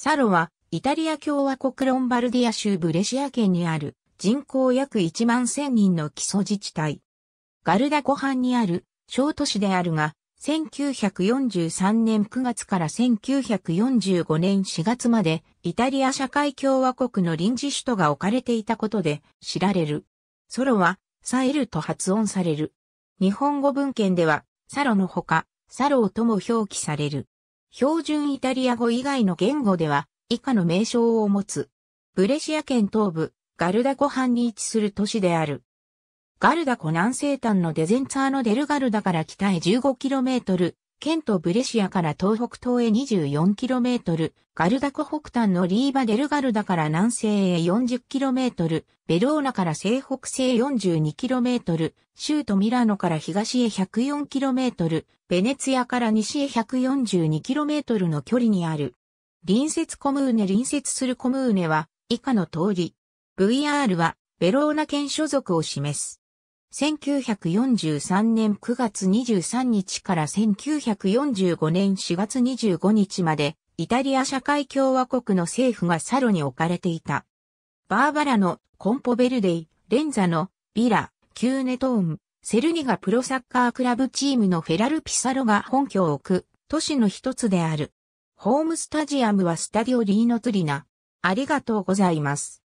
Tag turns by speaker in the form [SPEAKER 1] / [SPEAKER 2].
[SPEAKER 1] サロは、イタリア共和国ロンバルディア州ブレシア県にある人口約
[SPEAKER 2] 1万1000人の基礎自治体。ガルダ湖畔にある小都市であるが、1943年9月から1945年4月までイタリア社会共和国の臨時首都が置かれていたことで知られる。ソロは、サエルと発音される。日本語文献では、サロのほか、サローとも表記される。標準イタリア語以外の言語では以下の名称を持つ。ブレシア県東部、ガルダ湖畔に位置する都市である。ガルダ湖南西端のデゼンツァーノ・デルガルダから北へ 15km、県ト・ブレシアから東北東へ 24km、ガルダコ北端のリーバデルガルダから南西へ 40km、ベローナから西北西 42km、州とミラノから東へ 104km、ベネツィアから西へ 142km の距離にある。隣接コムーネ隣接するコムーネは以下の通り。VR はベローナ県所属を示す。1943年9月23日から1945年4月25日まで、イタリア社会共和国の政府がサロに置かれていた。バーバラのコンポベルデイ、レンザのビラ、キューネトーン、セルニガプロサッカークラブチームのフェラル・ピサロが本拠を置く都市の一つである。ホームスタジアムはスタディオ・リ
[SPEAKER 1] ーノ・トリナ。ありがとうございます。